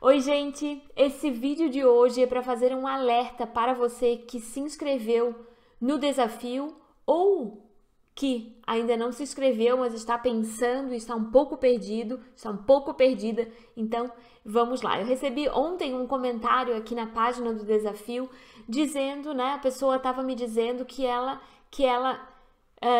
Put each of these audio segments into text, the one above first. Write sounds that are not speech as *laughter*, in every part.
Oi, gente! Esse vídeo de hoje é para fazer um alerta para você que se inscreveu no desafio ou que ainda não se inscreveu, mas está pensando, está um pouco perdido, está um pouco perdida. Então, vamos lá. Eu recebi ontem um comentário aqui na página do desafio dizendo, né? A pessoa estava me dizendo que ela que ela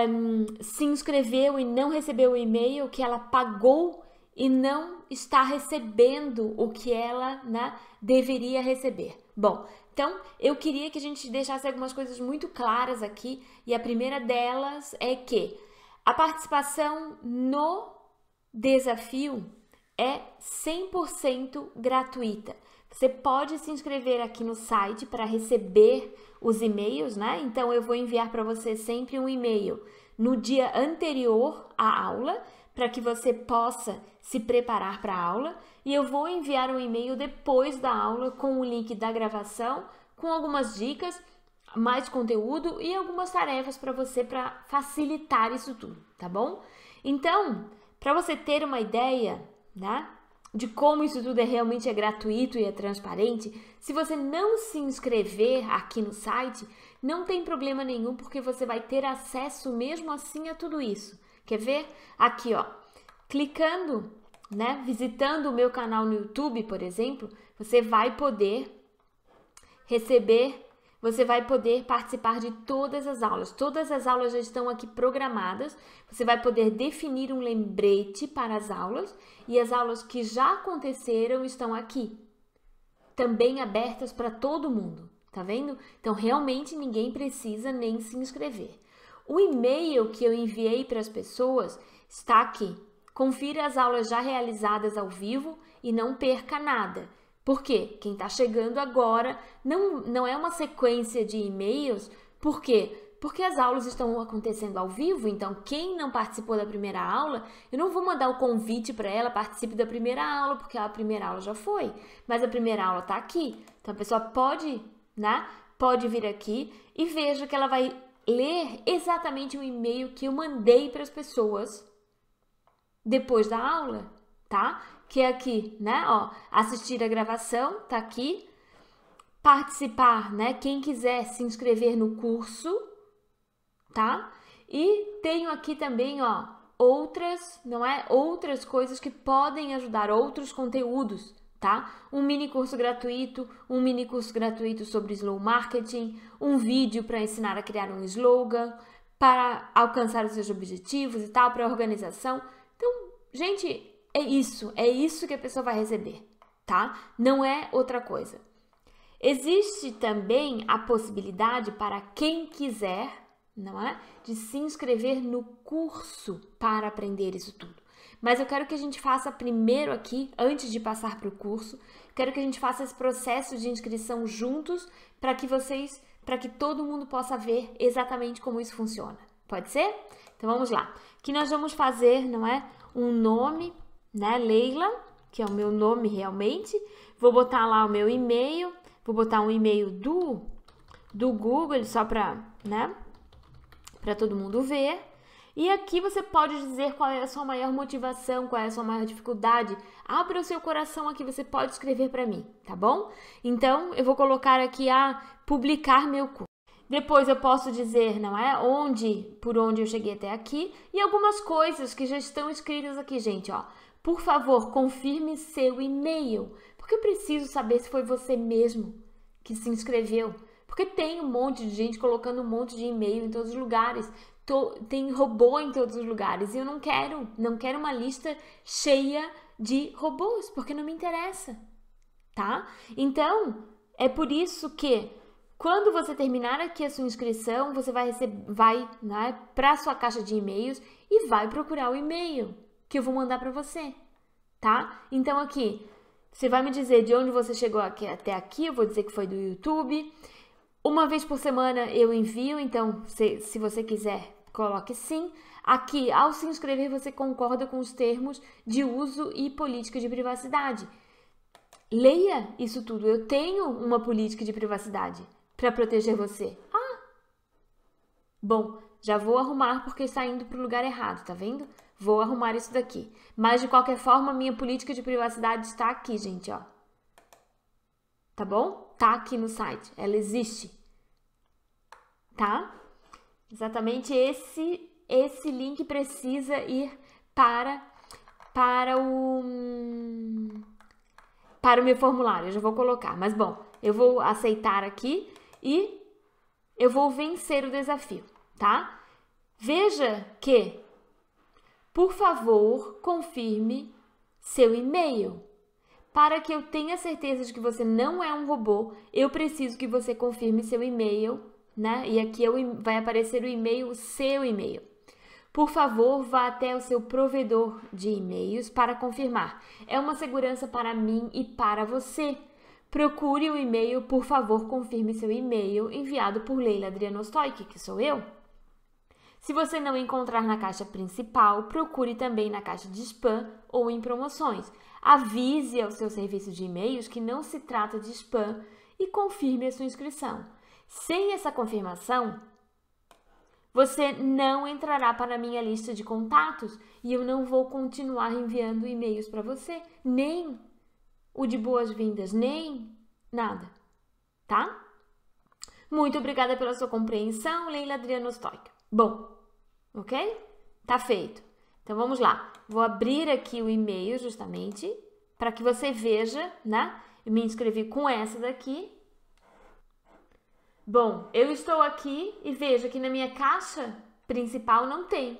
um, se inscreveu e não recebeu o e-mail, que ela pagou e não está recebendo o que ela né, deveria receber. Bom, então eu queria que a gente deixasse algumas coisas muito claras aqui, e a primeira delas é que a participação no desafio é 100% gratuita. Você pode se inscrever aqui no site para receber os e-mails, né? Então eu vou enviar para você sempre um e-mail no dia anterior à aula para que você possa se preparar para a aula e eu vou enviar um e-mail depois da aula com o link da gravação, com algumas dicas, mais conteúdo e algumas tarefas para você para facilitar isso tudo, tá bom? Então, para você ter uma ideia, né, de como isso tudo é realmente é gratuito e é transparente, se você não se inscrever aqui no site, não tem problema nenhum porque você vai ter acesso mesmo assim a tudo isso. Quer ver? Aqui, ó. Clicando, né? Visitando o meu canal no YouTube, por exemplo, você vai poder receber você vai poder participar de todas as aulas. Todas as aulas já estão aqui programadas. Você vai poder definir um lembrete para as aulas e as aulas que já aconteceram estão aqui, também abertas para todo mundo. Tá vendo? Então, realmente ninguém precisa nem se inscrever. O e-mail que eu enviei para as pessoas está aqui. Confira as aulas já realizadas ao vivo e não perca nada. Por quê? quem está chegando agora não, não é uma sequência de e-mails. Por quê? Porque as aulas estão acontecendo ao vivo, então quem não participou da primeira aula, eu não vou mandar o convite para ela participe da primeira aula, porque a primeira aula já foi, mas a primeira aula está aqui. Então a pessoa pode, né? Pode vir aqui e veja que ela vai ler exatamente o e-mail que eu mandei para as pessoas depois da aula, tá? Que é aqui, né? Ó, assistir a gravação, tá aqui. Participar, né? Quem quiser se inscrever no curso, tá? E tenho aqui também, ó, outras, não é? Outras coisas que podem ajudar, outros conteúdos tá? Um mini curso gratuito, um mini curso gratuito sobre slow marketing, um vídeo para ensinar a criar um slogan, para alcançar os seus objetivos e tal, para organização. Então, gente, é isso, é isso que a pessoa vai receber, tá? Não é outra coisa. Existe também a possibilidade para quem quiser, não é, de se inscrever no curso para aprender isso tudo. Mas eu quero que a gente faça primeiro aqui, antes de passar para o curso, quero que a gente faça esse processo de inscrição juntos para que vocês, para que todo mundo possa ver exatamente como isso funciona. Pode ser? Então vamos lá. Que nós vamos fazer, não é, um nome, né, Leila, que é o meu nome realmente. Vou botar lá o meu e-mail, vou botar um e-mail do do Google só para, né, para todo mundo ver. E aqui você pode dizer qual é a sua maior motivação, qual é a sua maior dificuldade. Abra o seu coração aqui, você pode escrever para mim, tá bom? Então, eu vou colocar aqui a publicar meu curso. Depois eu posso dizer, não é? Onde, por onde eu cheguei até aqui e algumas coisas que já estão escritas aqui, gente, ó. Por favor, confirme seu e-mail, porque eu preciso saber se foi você mesmo que se inscreveu. Porque tem um monte de gente colocando um monte de e-mail em todos os lugares tem robô em todos os lugares. E eu não quero, não quero uma lista cheia de robôs, porque não me interessa, tá? Então, é por isso que quando você terminar aqui a sua inscrição, você vai receber, vai né, para sua caixa de e-mails e vai procurar o e-mail que eu vou mandar para você, tá? Então aqui, você vai me dizer de onde você chegou aqui, até aqui. Eu vou dizer que foi do YouTube. Uma vez por semana eu envio, então se, se você quiser Coloque sim. Aqui, ao se inscrever, você concorda com os termos de uso e política de privacidade. Leia isso tudo. Eu tenho uma política de privacidade para proteger você. Ah! Bom, já vou arrumar porque está indo para o lugar errado, tá vendo? Vou arrumar isso daqui. Mas de qualquer forma, minha política de privacidade está aqui, gente, ó. Tá bom? Tá aqui no site. Ela existe. Tá? Exatamente esse esse link precisa ir para para o para o meu formulário. Eu já vou colocar, mas bom, eu vou aceitar aqui e eu vou vencer o desafio, tá? Veja que por favor, confirme seu e-mail. Para que eu tenha certeza de que você não é um robô, eu preciso que você confirme seu e-mail né? E aqui é vai aparecer o e-mail, o seu e-mail. Por favor, vá até o seu provedor de e-mails para confirmar. É uma segurança para mim e para você. Procure o e-mail, por favor, confirme seu e-mail enviado por Leila Adriano Adrianostoik, que sou eu. Se você não encontrar na caixa principal, procure também na caixa de spam ou em promoções. Avise ao seu serviço de e-mails que não se trata de spam e confirme a sua inscrição. Sem essa confirmação, você não entrará para a minha lista de contatos e eu não vou continuar enviando e-mails para você, nem o de boas-vindas, nem nada, tá? Muito obrigada pela sua compreensão, Leila Adriano Stoica. Bom, ok? Tá feito. Então vamos lá. Vou abrir aqui o e-mail justamente para que você veja, né? Eu me inscrevi com essa daqui Bom, eu estou aqui e vejo que na minha caixa principal não tem,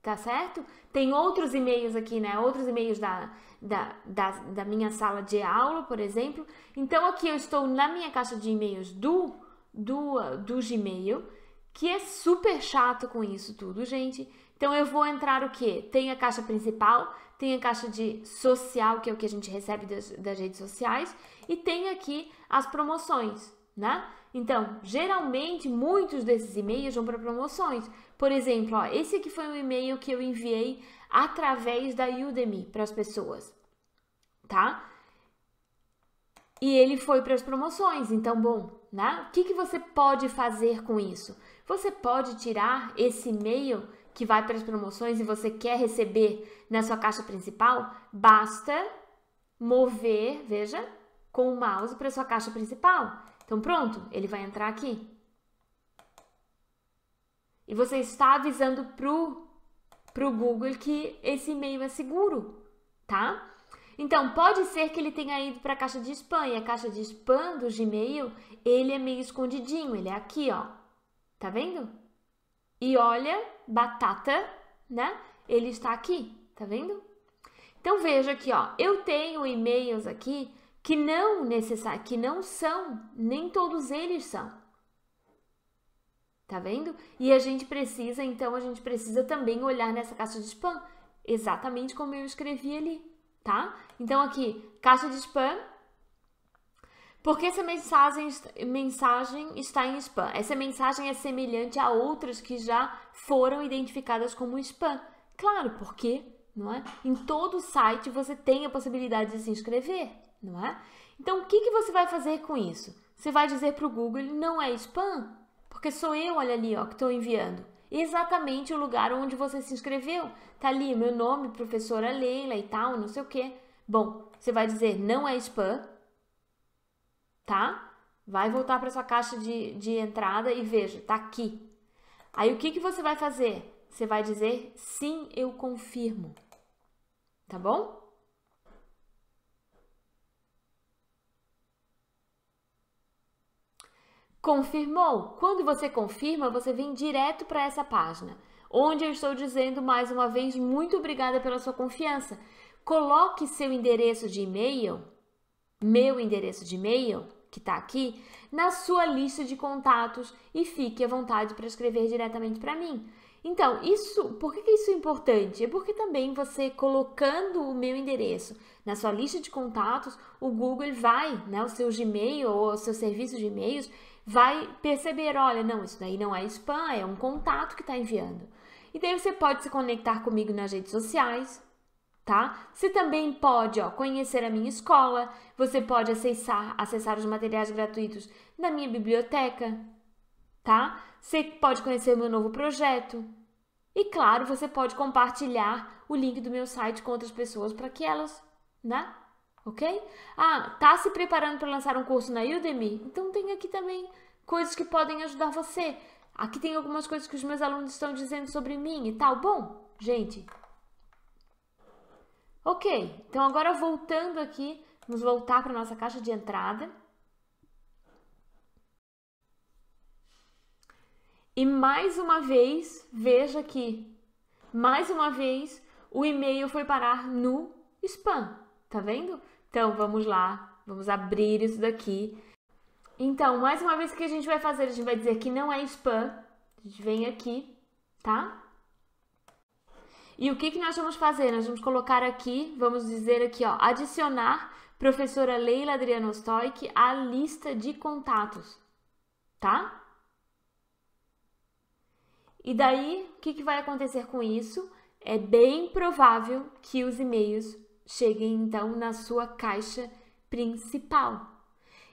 tá certo? Tem outros e-mails aqui, né? Outros e-mails da, da, da, da minha sala de aula, por exemplo. Então aqui eu estou na minha caixa de e-mails do, do, do Gmail, que é super chato com isso tudo, gente. Então eu vou entrar o quê? Tem a caixa principal, tem a caixa de social, que é o que a gente recebe das, das redes sociais, e tem aqui as promoções né? Então, geralmente, muitos desses e-mails vão para promoções. Por exemplo, ó, esse aqui foi um e-mail que eu enviei através da Udemy para as pessoas, tá? E ele foi para as promoções. Então, bom, né? O que, que você pode fazer com isso? Você pode tirar esse e-mail que vai para as promoções e você quer receber na sua caixa principal, basta mover, veja, com o mouse para sua caixa principal. Então pronto, ele vai entrar aqui. E você está avisando pro, pro Google que esse e-mail é seguro, tá? Então, pode ser que ele tenha ido para a caixa de spam. E a caixa de spam do Gmail, ele é meio escondidinho. Ele é aqui, ó. Tá vendo? E olha, batata, né? Ele está aqui, tá vendo? Então, veja aqui, ó. Eu tenho e-mails aqui que não necessar, que não são, nem todos eles são. Tá vendo? E a gente precisa, então a gente precisa também olhar nessa caixa de spam, exatamente como eu escrevi ali, tá? Então aqui, caixa de spam, porque essa mensagem, mensagem está em spam. Essa mensagem é semelhante a outras que já foram identificadas como spam. Claro, porque, não é? Em todo site você tem a possibilidade de se inscrever, não é? Então, o que, que você vai fazer com isso? Você vai dizer para o Google, não é spam? Porque sou eu, olha ali, ó, que estou enviando. Exatamente o lugar onde você se inscreveu. Tá ali meu nome, professora Leila e tal, não sei o quê. Bom, você vai dizer, não é spam, tá? Vai voltar para sua caixa de, de entrada e veja, tá aqui. Aí, o que, que você vai fazer? Você vai dizer, sim, eu confirmo. Tá bom? Confirmou? Quando você confirma, você vem direto para essa página, onde eu estou dizendo mais uma vez muito obrigada pela sua confiança. Coloque seu endereço de e-mail, meu endereço de e-mail, que está aqui, na sua lista de contatos e fique à vontade para escrever diretamente para mim. Então, isso, por que, isso é importante? É porque também você colocando o meu endereço na sua lista de contatos, o Google vai, né, o seu Gmail ou o seu serviço de e-mails vai perceber, olha, não, isso daí não é spam, é um contato que está enviando. E daí você pode se conectar comigo nas redes sociais, tá? Você também pode ó, conhecer a minha escola, você pode acessar, acessar os materiais gratuitos na minha biblioteca, tá? Você pode conhecer meu novo projeto. E claro, você pode compartilhar o link do meu site com outras pessoas para que elas, né? Ok? Ah, tá se preparando para lançar um curso na Udemy? Então tem aqui também coisas que podem ajudar você. Aqui tem algumas coisas que os meus alunos estão dizendo sobre mim e tal. Bom, gente. Ok, então agora voltando aqui, vamos voltar para nossa caixa de entrada. E mais uma vez, veja aqui, mais uma vez o e-mail foi parar no spam, tá vendo? Então vamos lá, vamos abrir isso daqui. Então, mais uma vez o que a gente vai fazer, a gente vai dizer que não é spam. A gente vem aqui, tá? E o que, que nós vamos fazer? Nós vamos colocar aqui, vamos dizer aqui, ó, adicionar professora Leila Adriano Stoic à lista de contatos, tá? E daí, o que, que vai acontecer com isso? É bem provável que os e-mails cheguem então na sua caixa principal.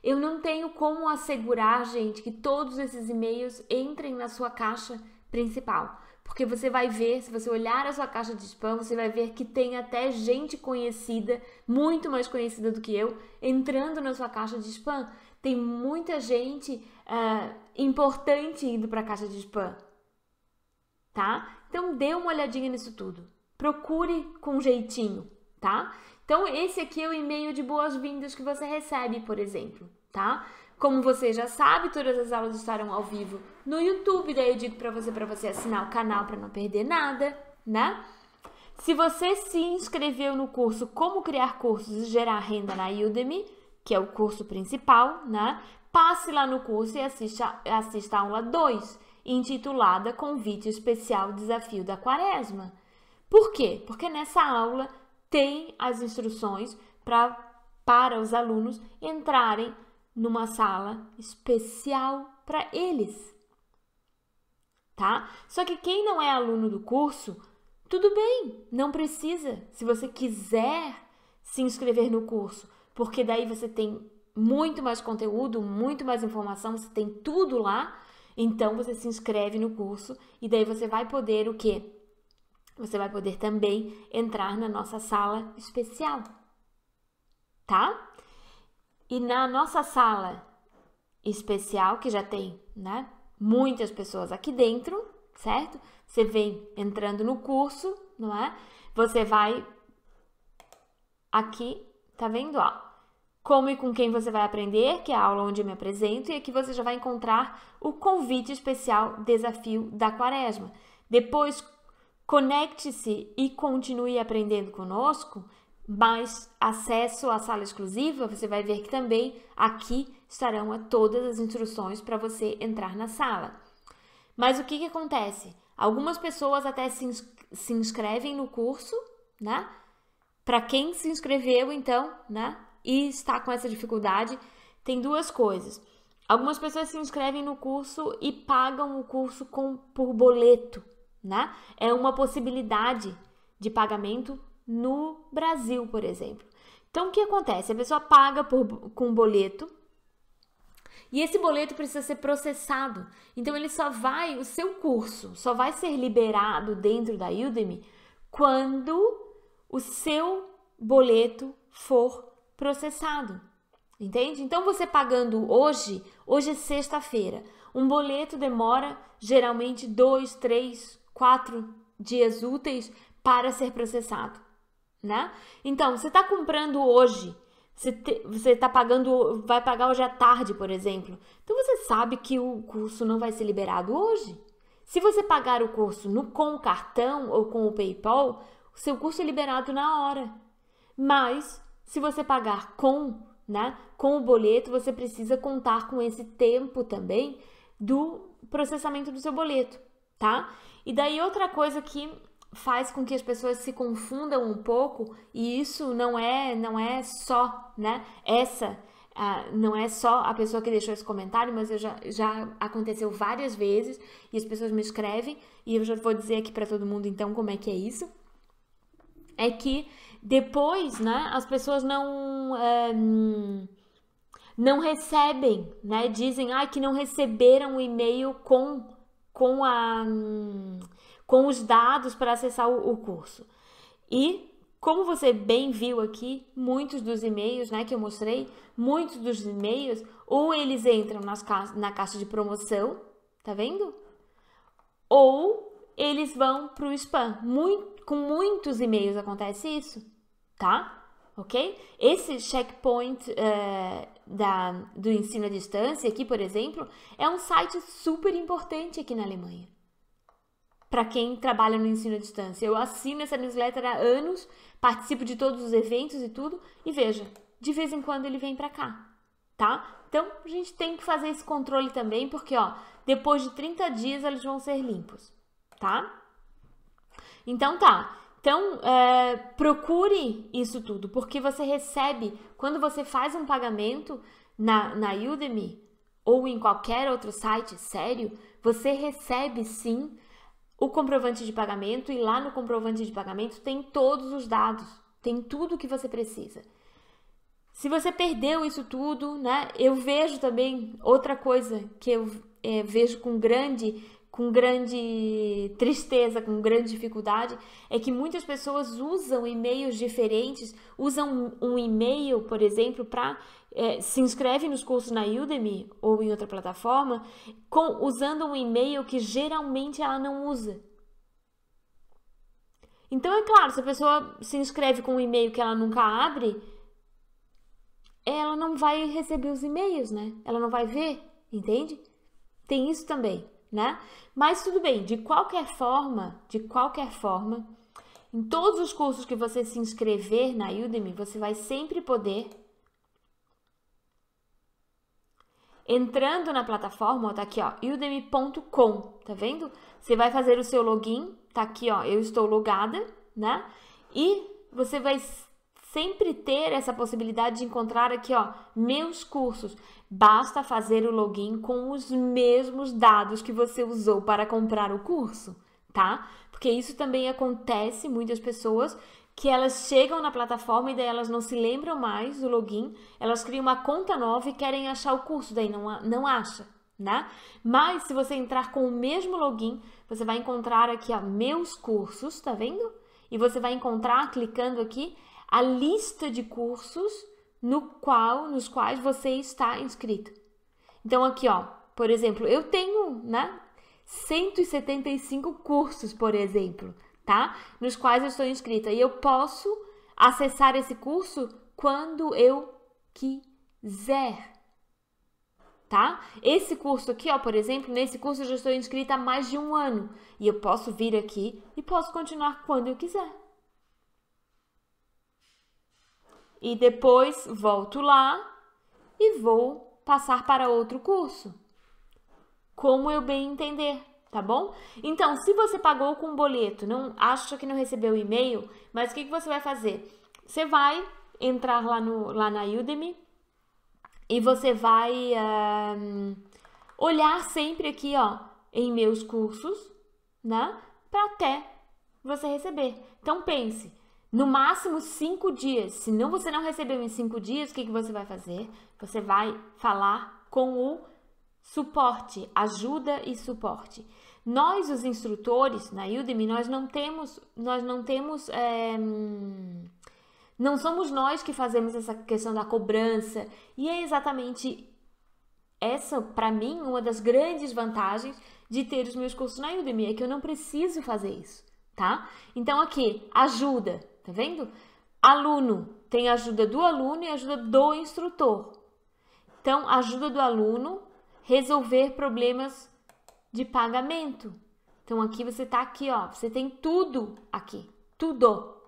Eu não tenho como assegurar, gente, que todos esses e-mails entrem na sua caixa principal. Porque você vai ver, se você olhar a sua caixa de spam, você vai ver que tem até gente conhecida, muito mais conhecida do que eu, entrando na sua caixa de spam. Tem muita gente uh, importante indo para a caixa de spam tá? Então dê uma olhadinha nisso tudo. Procure com jeitinho, tá? Então esse aqui é o e-mail de boas-vindas que você recebe, por exemplo, tá? Como você já sabe, todas as aulas estarão ao vivo no YouTube, daí eu digo para você para você assinar o canal para não perder nada, né? Se você se inscreveu no curso Como Criar Cursos e Gerar Renda na Udemy, que é o curso principal, né? Passe lá no curso e assista, assista a aula 2, intitulada Convite Especial Desafio da Quaresma. Por quê? Porque nessa aula tem as instruções pra, para os alunos entrarem numa sala especial para eles. Tá? Só que quem não é aluno do curso, tudo bem, não precisa. Se você quiser se inscrever no curso, porque daí você tem muito mais conteúdo, muito mais informação, você tem tudo lá então você se inscreve no curso e daí você vai poder o quê? Você vai poder também entrar na nossa sala especial. Tá? E na nossa sala especial, que já tem, né? Muitas pessoas aqui dentro, certo? Você vem entrando no curso, não é? Você vai aqui, tá vendo, ó? como e com quem você vai aprender, que é a aula onde eu me apresento, e aqui você já vai encontrar o convite especial Desafio da Quaresma. Depois, conecte-se e continue aprendendo conosco, mais acesso à sala exclusiva, você vai ver que também aqui estarão todas as instruções para você entrar na sala. Mas o que, que acontece? Algumas pessoas até se, ins se inscrevem no curso, né? Para quem se inscreveu, então, né? e está com essa dificuldade, tem duas coisas. Algumas pessoas se inscrevem no curso e pagam o curso com, por boleto, né? É uma possibilidade de pagamento no Brasil, por exemplo. Então, o que acontece? A pessoa paga por, com boleto e esse boleto precisa ser processado. Então, ele só vai, o seu curso só vai ser liberado dentro da Udemy quando o seu boleto for processado. Entende? Então você pagando hoje, hoje é sexta-feira. Um boleto demora geralmente dois, três, quatro dias úteis para ser processado, né? Então você está comprando hoje, você está pagando, vai pagar hoje à tarde, por exemplo. Então você sabe que o curso não vai ser liberado hoje. Se você pagar o curso no, com o cartão ou com o PayPal, o seu curso é liberado na hora. Mas se você pagar com, né, com o boleto, você precisa contar com esse tempo também do processamento do seu boleto, tá? E daí outra coisa que faz com que as pessoas se confundam um pouco, e isso não é, não é só, né, essa ah, não é só a pessoa que deixou esse comentário, mas eu já, já aconteceu várias vezes e as pessoas me escrevem e eu já vou dizer aqui para todo mundo então como é que é isso. É que depois, né, as pessoas não um, eh, não recebem, né? Dizem, ai, ah, que não receberam o e-mail com com a com os dados para acessar o, o curso. E como você bem viu aqui, muitos dos e-mails né, que eu mostrei, muitos dos e-mails, ou eles entram nas ca na caixa de promoção, tá vendo? Ou eles vão para o spam. Muito, com muitos e-mails acontece isso tá? Ok? Esse checkpoint eh, da, do ensino à distância aqui, por exemplo, é um site super importante aqui na Alemanha. Para quem trabalha no ensino à distância. Eu assino essa newsletter há anos, participo de todos os eventos e tudo, e veja, de vez em quando ele vem para cá, tá? Então, a gente tem que fazer esse controle também, porque, ó, depois de 30 dias eles vão ser limpos, tá? Então, tá. Então, é, procure isso tudo, porque você recebe, quando você faz um pagamento na, na Udemy ou em qualquer outro site sério, você recebe sim o comprovante de pagamento e lá no comprovante de pagamento tem todos os dados, tem tudo o que você precisa. Se você perdeu isso tudo, né? Eu vejo também outra coisa que eu é, vejo com grande com grande tristeza, com grande dificuldade, é que muitas pessoas usam e-mails diferentes, usam um e-mail, por exemplo, para é, se inscreve nos cursos na Udemy ou em outra plataforma, com, usando um e-mail que geralmente ela não usa. Então é claro, se a pessoa se inscreve com um e-mail que ela nunca abre, ela não vai receber os e-mails, né? Ela não vai ver, entende? Tem isso também né? Mas tudo bem, de qualquer forma, de qualquer forma, em todos os cursos que você se inscrever na Udemy, você vai sempre poder entrando na plataforma, tá aqui, ó, udemy.com, tá vendo? Você vai fazer o seu login, tá aqui, ó, eu estou logada, né? E você vai sempre ter essa possibilidade de encontrar aqui, ó, meus cursos. Basta fazer o login com os mesmos dados que você usou para comprar o curso, tá? Porque isso também acontece muitas pessoas que elas chegam na plataforma e daí elas não se lembram mais do login, elas criam uma conta nova e querem achar o curso, daí não, não acha, né? Mas se você entrar com o mesmo login, você vai encontrar aqui, ó, meus cursos, tá vendo? E você vai encontrar, clicando aqui, a lista de cursos no qual, nos quais você está inscrito. Então aqui, ó, por exemplo, eu tenho, né, 175 cursos, por exemplo, tá? Nos quais eu estou inscrita e eu posso acessar esse curso quando eu quiser. Tá? Esse curso aqui, ó, por exemplo, nesse curso eu já estou inscrita há mais de um ano e eu posso vir aqui e posso continuar quando eu quiser. e depois volto lá e vou passar para outro curso. Como eu bem entender, tá bom? Então, se você pagou com boleto, não acha que não recebeu o e-mail, mas o que, que você vai fazer? Você vai entrar lá, no, lá na Udemy e você vai um, ah, olhar sempre aqui, ó, em meus cursos, né? Para até você receber. Então pense, no máximo cinco dias. Se não você não recebeu em cinco dias, o que, que você vai fazer? Você vai falar com o suporte, ajuda e suporte. Nós, os instrutores na Udemy, nós não temos, nós não temos, é, não somos nós que fazemos essa questão da cobrança. E é exatamente essa, para mim, uma das grandes vantagens de ter os meus cursos na Udemy é que eu não preciso fazer isso, tá? Então aqui, ajuda tá vendo? Aluno tem ajuda do aluno e ajuda do instrutor. Então, ajuda do aluno resolver problemas de pagamento. Então aqui você tá aqui, ó, você tem tudo aqui, tudo.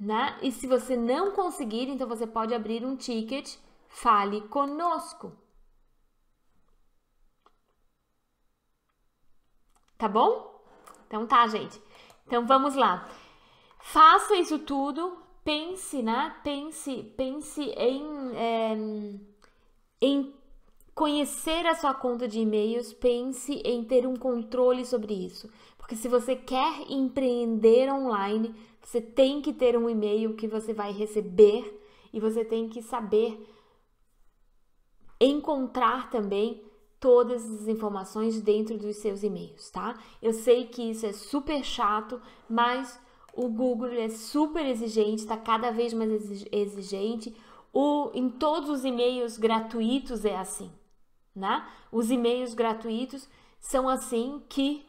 Né? E se você não conseguir, então você pode abrir um ticket, fale conosco. Tá bom? Então tá, gente. Então vamos lá. Faça isso tudo, pense, né? Pense, pense em, é, em conhecer a sua conta de e-mails, pense em ter um controle sobre isso. Porque se você quer empreender online, você tem que ter um e-mail que você vai receber e você tem que saber encontrar também todas as informações dentro dos seus e-mails, tá? Eu sei que isso é super chato, mas o Google é super exigente, está cada vez mais exigente. O, em todos os e-mails gratuitos é assim, né? Os e-mails gratuitos são assim que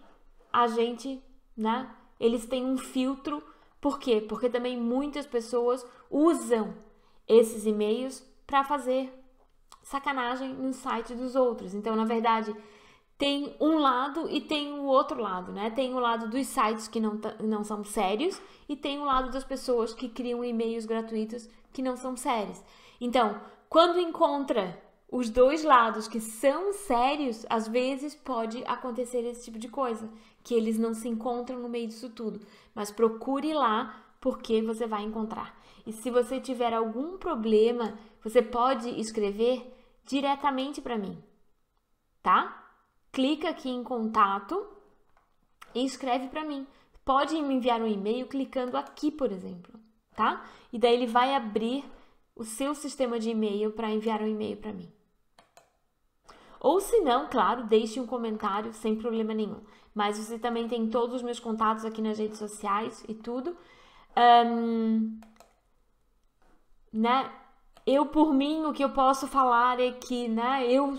a gente, né? Eles têm um filtro. Por quê? Porque também muitas pessoas usam esses e-mails para fazer sacanagem no site dos outros. Então, na verdade, tem um lado e tem o outro lado, né? Tem o lado dos sites que não, não são sérios e tem o lado das pessoas que criam e-mails gratuitos que não são sérios. Então, quando encontra os dois lados que são sérios, às vezes pode acontecer esse tipo de coisa, que eles não se encontram no meio disso tudo. Mas procure lá, porque você vai encontrar. E se você tiver algum problema, você pode escrever diretamente para mim, tá? Clica aqui em contato e escreve para mim. Pode me enviar um e-mail clicando aqui, por exemplo, tá? E daí ele vai abrir o seu sistema de e-mail para enviar um e-mail para mim. Ou se não, claro, deixe um comentário sem problema nenhum. Mas você também tem todos os meus contatos aqui nas redes sociais e tudo. Um, né? Eu por mim, o que eu posso falar é que, né, eu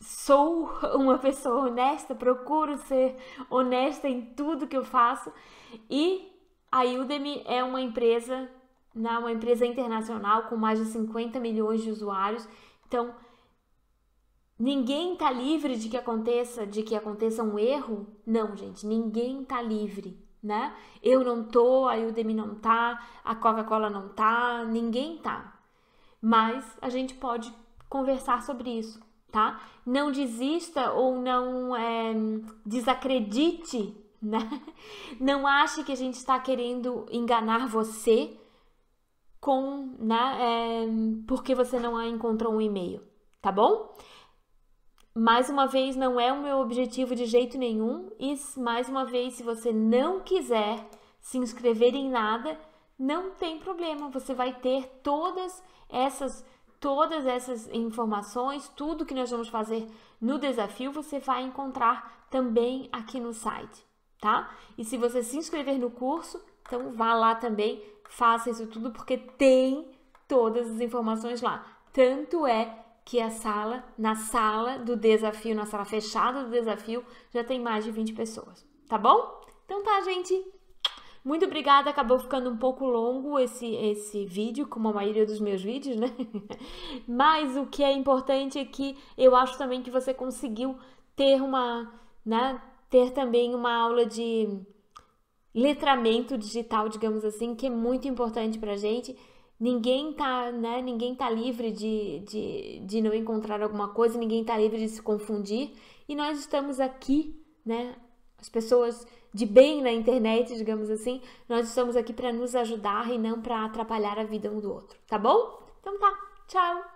sou *laughs* uma pessoa honesta, procuro ser honesta em tudo que eu faço. E a Udemy é uma empresa, né, uma empresa internacional com mais de 50 milhões de usuários. Então, ninguém tá livre de que aconteça, de que aconteça um erro? Não, gente, ninguém tá livre né? Eu não tô, a Udemy não tá, a Coca-Cola não tá, ninguém tá. Mas a gente pode conversar sobre isso, tá? Não desista ou não é, desacredite, *laughs* né? Não ache que a gente está querendo enganar você com, né, é, porque você não encontrou um e-mail, tá bom? mais uma vez, não é o meu objetivo de jeito nenhum. E mais uma vez, se você não quiser se inscrever em nada, não tem problema. Você vai ter todas essas todas essas informações, tudo que nós vamos fazer no desafio, você vai encontrar também aqui no site, tá? E se você se inscrever no curso, então vá lá também, faça isso tudo porque tem todas as informações lá. Tanto é que a sala, na sala do desafio, na sala fechada do desafio, já tem mais de 20 pessoas, tá bom? Então tá, gente. Muito obrigada, acabou ficando um pouco longo esse, esse vídeo, como a maioria dos meus vídeos, né? *laughs* Mas o que é importante é que eu acho também que você conseguiu ter uma, né? Ter também uma aula de letramento digital, digamos assim, que é muito importante pra gente ninguém tá, né, ninguém tá livre de, de, de não encontrar alguma coisa, ninguém tá livre de se confundir. E nós estamos aqui, né, as pessoas de bem na internet, digamos assim, nós estamos aqui para nos ajudar e não para atrapalhar a vida um do outro, tá bom? Então tá, tchau!